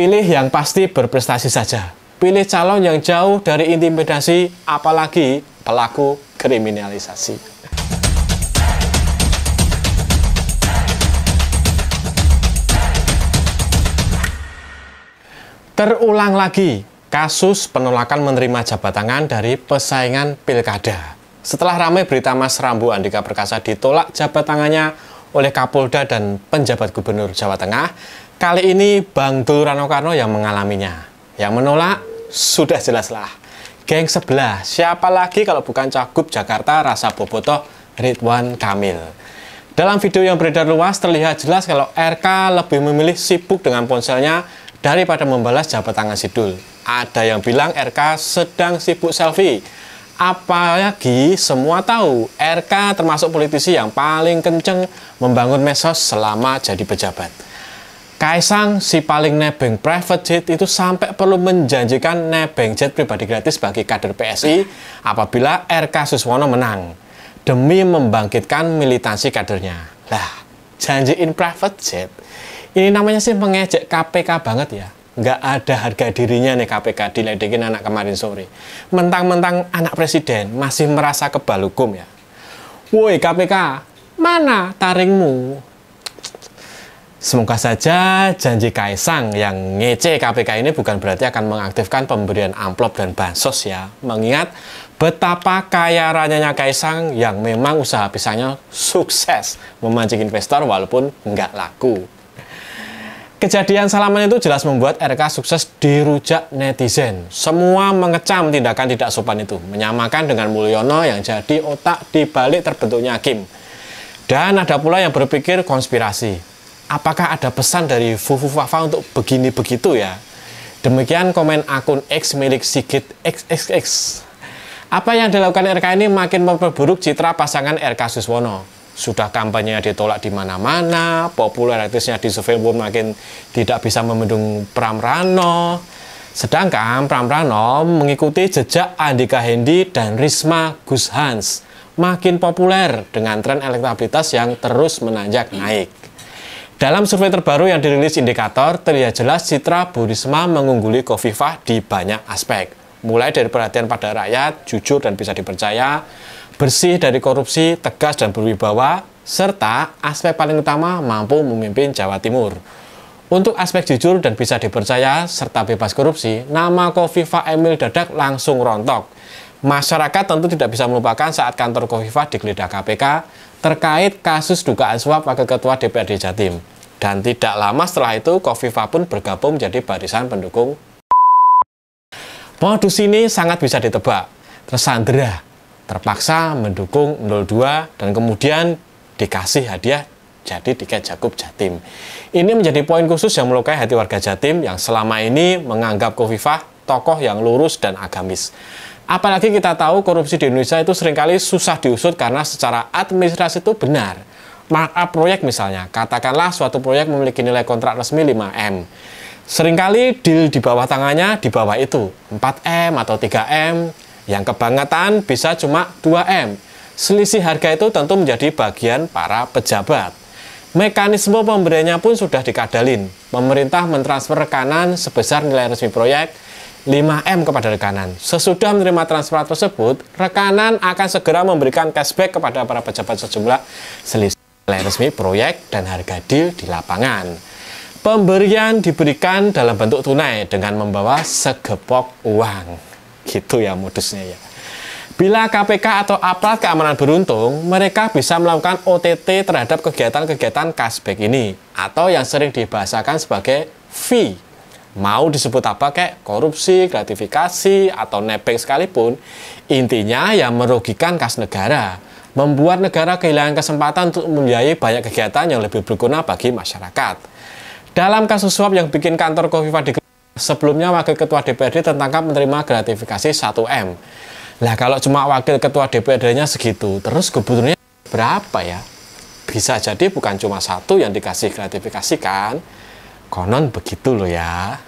Pilih yang pasti berprestasi saja. Pilih calon yang jauh dari intimidasi, apalagi pelaku kriminalisasi. Terulang lagi, kasus penolakan menerima jabat tangan dari pesaingan pilkada. Setelah ramai berita Mas Rambu Andika Perkasa ditolak jabat tangannya oleh Kapolda dan penjabat Gubernur Jawa Tengah, Kali ini Bang Dul Karno yang mengalaminya. Yang menolak sudah jelaslah. Geng sebelah, siapa lagi kalau bukan Cagup Jakarta Rasa Boboto Ridwan Kamil. Dalam video yang beredar luas terlihat jelas kalau RK lebih memilih sibuk dengan ponselnya daripada membalas jabat tangan Sidul. Ada yang bilang RK sedang sibuk selfie. Apalagi semua tahu RK termasuk politisi yang paling kenceng membangun mesos selama jadi pejabat. Kaisang si paling nebeng private jet itu sampai perlu menjanjikan nebeng jet pribadi gratis bagi kader PSI apabila RK Suswono menang demi membangkitkan militansi kadernya. Lah, janjiin private jet. Ini namanya sih mengejek KPK banget ya. Nggak ada harga dirinya nih KPK diledekin anak kemarin sore. Mentang-mentang anak presiden masih merasa kebal hukum ya. Woi KPK, mana taringmu? Semoga saja janji Kaisang yang ngece KPK ini bukan berarti akan mengaktifkan pemberian amplop dan bansos ya. Mengingat betapa kaya rayanya Kaisang yang memang usaha pisangnya sukses memancing investor walaupun nggak laku. Kejadian salaman itu jelas membuat RK sukses dirujak netizen. Semua mengecam tindakan tidak sopan itu, menyamakan dengan Mulyono yang jadi otak di balik terbentuknya Kim. Dan ada pula yang berpikir konspirasi, apakah ada pesan dari Fufu Fafa untuk begini begitu ya? Demikian komen akun X milik Sigit XXX. Apa yang dilakukan RK ini makin memperburuk citra pasangan RK Suswono. Sudah kampanye ditolak di mana-mana, popularitasnya di survei makin tidak bisa memendung Pram Rano. Sedangkan Pram Rano mengikuti jejak Andika Hendi dan Risma Gus Hans makin populer dengan tren elektabilitas yang terus menanjak naik. Dalam survei terbaru yang dirilis indikator, terlihat jelas Citra Burisma mengungguli Kofifah di banyak aspek. Mulai dari perhatian pada rakyat, jujur dan bisa dipercaya, bersih dari korupsi, tegas dan berwibawa, serta aspek paling utama mampu memimpin Jawa Timur. Untuk aspek jujur dan bisa dipercaya, serta bebas korupsi, nama Kofifa Emil Dadak langsung rontok. Masyarakat tentu tidak bisa melupakan saat kantor Kofifa digeledah KPK terkait kasus dugaan suap Wakil Ketua DPRD Jatim. Dan tidak lama setelah itu, Kofifa pun bergabung menjadi barisan pendukung. Modus ini sangat bisa ditebak. tersandera, terpaksa mendukung 02 dan kemudian dikasih hadiah jadi tiket Jakub Jatim. Ini menjadi poin khusus yang melukai hati warga Jatim yang selama ini menganggap Kofifah tokoh yang lurus dan agamis. Apalagi kita tahu korupsi di Indonesia itu seringkali susah diusut karena secara administrasi itu benar. Markup proyek misalnya, katakanlah suatu proyek memiliki nilai kontrak resmi 5M. Seringkali deal di bawah tangannya di bawah itu, 4M atau 3M, yang kebangetan bisa cuma 2M. Selisih harga itu tentu menjadi bagian para pejabat. Mekanisme pemberiannya pun sudah dikadalin. Pemerintah mentransfer rekanan sebesar nilai resmi proyek, 5M kepada rekanan. Sesudah menerima transfer tersebut, rekanan akan segera memberikan cashback kepada para pejabat sejumlah selisih nilai resmi proyek dan harga deal di lapangan. Pemberian diberikan dalam bentuk tunai dengan membawa segepok uang. Gitu ya modusnya ya. Bila KPK atau aparat keamanan beruntung, mereka bisa melakukan OTT terhadap kegiatan-kegiatan cashback ini atau yang sering dibahasakan sebagai fee mau disebut apa kayak korupsi, gratifikasi, atau nepek sekalipun, intinya yang merugikan kas negara, membuat negara kehilangan kesempatan untuk membiayai banyak kegiatan yang lebih berguna bagi masyarakat. Dalam kasus suap yang bikin kantor Kofifa di sebelumnya Wakil Ketua DPRD tertangkap menerima gratifikasi 1M. Lah kalau cuma Wakil Ketua DPRD-nya segitu, terus gubernurnya berapa ya? Bisa jadi bukan cuma satu yang dikasih gratifikasi kan? Konon begitu loh ya.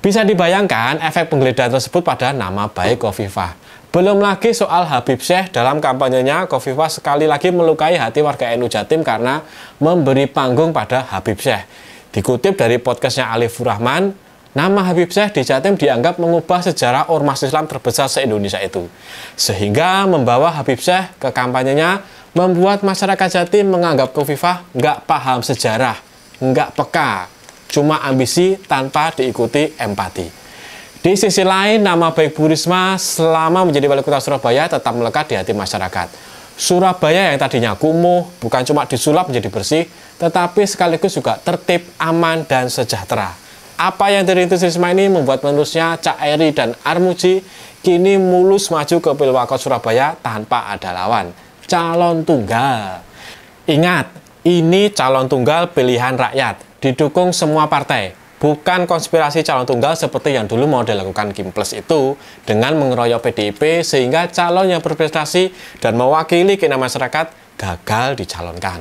Bisa dibayangkan efek penggeledahan tersebut pada nama baik Kofifah. Belum lagi soal Habib Syekh dalam kampanyenya Kofifah sekali lagi melukai hati warga NU Jatim karena memberi panggung pada Habib Syekh. Dikutip dari podcastnya Alif Rahman, nama Habib Syekh di Jatim dianggap mengubah sejarah ormas Islam terbesar se-Indonesia itu. Sehingga membawa Habib Syekh ke kampanyenya membuat masyarakat Jatim menganggap Kofifah nggak paham sejarah, nggak peka, cuma ambisi tanpa diikuti empati. Di sisi lain, nama baik Bu Risma selama menjadi wali kota Surabaya tetap melekat di hati masyarakat. Surabaya yang tadinya kumuh, bukan cuma disulap menjadi bersih, tetapi sekaligus juga tertib, aman, dan sejahtera. Apa yang dirintis Risma ini membuat penerusnya Cak Eri dan Armuji kini mulus maju ke Pilwakot Surabaya tanpa ada lawan. Calon tunggal. Ingat, ini calon tunggal pilihan rakyat didukung semua partai, bukan konspirasi calon tunggal seperti yang dulu mau dilakukan Kim Plus itu dengan mengeroyok PDIP sehingga calon yang berprestasi dan mewakili kena masyarakat gagal dicalonkan.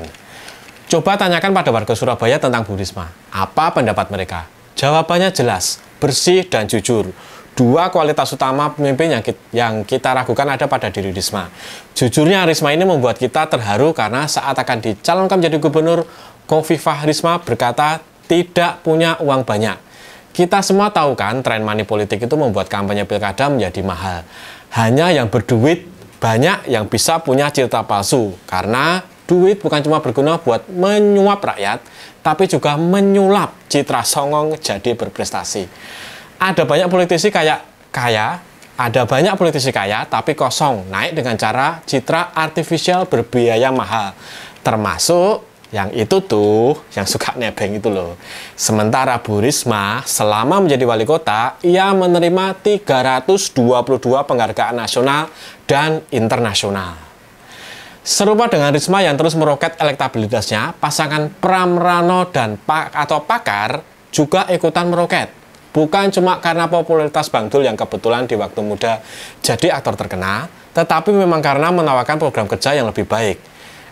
Coba tanyakan pada warga Surabaya tentang Bu Risma. Apa pendapat mereka? Jawabannya jelas, bersih dan jujur dua kualitas utama pemimpin yang kita, yang kita ragukan ada pada diri Risma. Jujurnya Risma ini membuat kita terharu karena saat akan dicalonkan menjadi gubernur, Kofifah Risma berkata tidak punya uang banyak. Kita semua tahu kan tren money politik itu membuat kampanye pilkada menjadi mahal. Hanya yang berduit banyak yang bisa punya cerita palsu karena duit bukan cuma berguna buat menyuap rakyat, tapi juga menyulap citra songong jadi berprestasi ada banyak politisi kayak kaya, ada banyak politisi kaya tapi kosong, naik dengan cara citra artificial berbiaya mahal. Termasuk yang itu tuh, yang suka nebeng itu loh. Sementara Bu Risma, selama menjadi wali kota, ia menerima 322 penghargaan nasional dan internasional. Serupa dengan Risma yang terus meroket elektabilitasnya, pasangan Pramrano dan Pak atau Pakar juga ikutan meroket. Bukan cuma karena popularitas Bang Dul yang kebetulan di waktu muda jadi aktor terkenal, tetapi memang karena menawarkan program kerja yang lebih baik.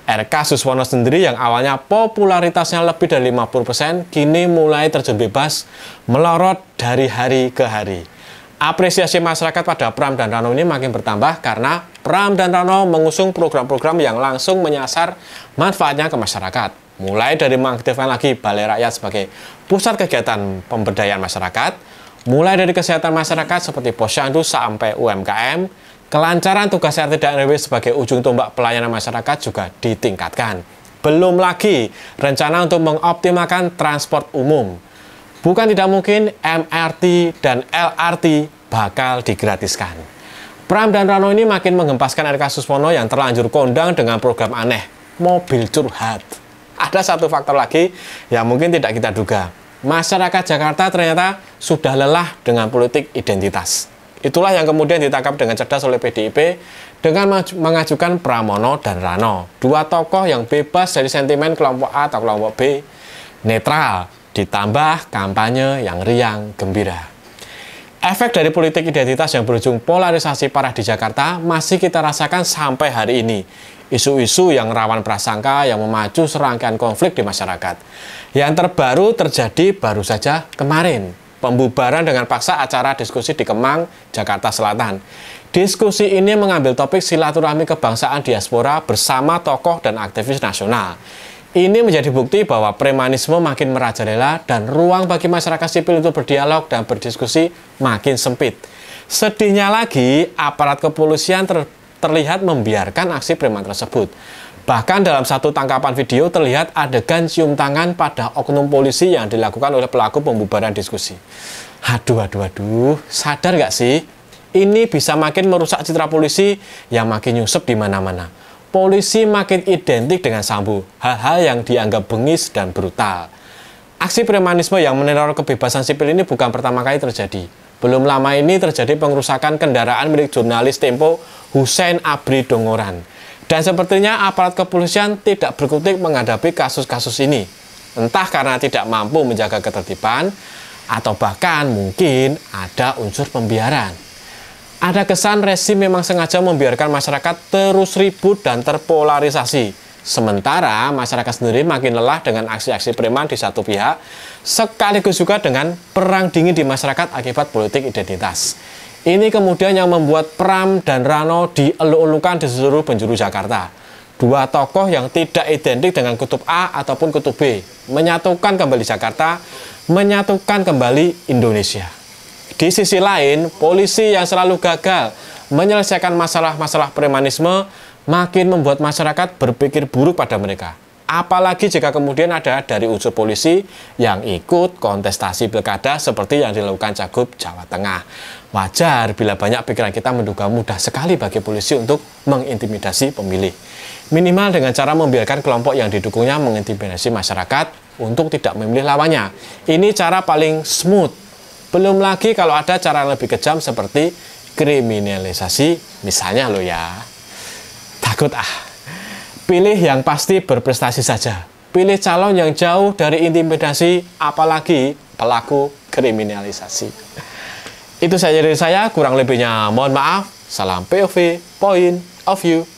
RK Suswono sendiri yang awalnya popularitasnya lebih dari 50%, kini mulai terjun bebas, melorot dari hari ke hari. Apresiasi masyarakat pada Pram dan Rano ini makin bertambah karena Pram dan Rano mengusung program-program yang langsung menyasar manfaatnya ke masyarakat. Mulai dari mengaktifkan lagi Balai Rakyat sebagai pusat kegiatan pemberdayaan masyarakat, mulai dari kesehatan masyarakat seperti posyandu sampai UMKM, kelancaran tugas RT dan RW sebagai ujung tombak pelayanan masyarakat juga ditingkatkan. Belum lagi rencana untuk mengoptimalkan transport umum. Bukan tidak mungkin MRT dan LRT bakal digratiskan. Pram dan Rano ini makin menghempaskan RK Suswono yang terlanjur kondang dengan program aneh, mobil curhat ada satu faktor lagi yang mungkin tidak kita duga. Masyarakat Jakarta ternyata sudah lelah dengan politik identitas. Itulah yang kemudian ditangkap dengan cerdas oleh PDIP dengan mengajukan Pramono dan Rano, dua tokoh yang bebas dari sentimen kelompok A atau kelompok B, netral, ditambah kampanye yang riang gembira. Efek dari politik identitas yang berujung polarisasi parah di Jakarta masih kita rasakan sampai hari ini isu-isu yang rawan prasangka yang memacu serangkaian konflik di masyarakat. Yang terbaru terjadi baru saja kemarin, pembubaran dengan paksa acara diskusi di Kemang, Jakarta Selatan. Diskusi ini mengambil topik silaturahmi kebangsaan diaspora bersama tokoh dan aktivis nasional. Ini menjadi bukti bahwa premanisme makin merajalela dan ruang bagi masyarakat sipil untuk berdialog dan berdiskusi makin sempit. Sedihnya lagi, aparat kepolisian ter terlihat membiarkan aksi preman tersebut. Bahkan dalam satu tangkapan video terlihat adegan cium tangan pada oknum polisi yang dilakukan oleh pelaku pembubaran diskusi. Aduh, aduh, aduh, sadar gak sih? Ini bisa makin merusak citra polisi yang makin nyusup di mana-mana. Polisi makin identik dengan sambu, hal-hal yang dianggap bengis dan brutal. Aksi premanisme yang meneror kebebasan sipil ini bukan pertama kali terjadi. Belum lama ini terjadi pengerusakan kendaraan milik jurnalis Tempo Hussein Abri Dongoran. Dan sepertinya aparat kepolisian tidak berkutik menghadapi kasus-kasus ini. Entah karena tidak mampu menjaga ketertiban, atau bahkan mungkin ada unsur pembiaran. Ada kesan resim memang sengaja membiarkan masyarakat terus ribut dan terpolarisasi Sementara masyarakat sendiri makin lelah dengan aksi-aksi preman di satu pihak, sekaligus juga dengan perang dingin di masyarakat akibat politik identitas. Ini kemudian yang membuat Pram dan Rano dieluk-elukan di seluruh penjuru Jakarta. Dua tokoh yang tidak identik dengan kutub A ataupun kutub B, menyatukan kembali Jakarta, menyatukan kembali Indonesia. Di sisi lain, polisi yang selalu gagal menyelesaikan masalah-masalah premanisme makin membuat masyarakat berpikir buruk pada mereka. Apalagi jika kemudian ada dari unsur polisi yang ikut kontestasi pilkada seperti yang dilakukan Cagup Jawa Tengah. Wajar bila banyak pikiran kita menduga mudah sekali bagi polisi untuk mengintimidasi pemilih. Minimal dengan cara membiarkan kelompok yang didukungnya mengintimidasi masyarakat untuk tidak memilih lawannya. Ini cara paling smooth. Belum lagi kalau ada cara yang lebih kejam seperti kriminalisasi misalnya lo ya. Takut ah. Pilih yang pasti berprestasi saja. Pilih calon yang jauh dari intimidasi, apalagi pelaku kriminalisasi. Itu saja dari saya, kurang lebihnya mohon maaf. Salam POV, point of view.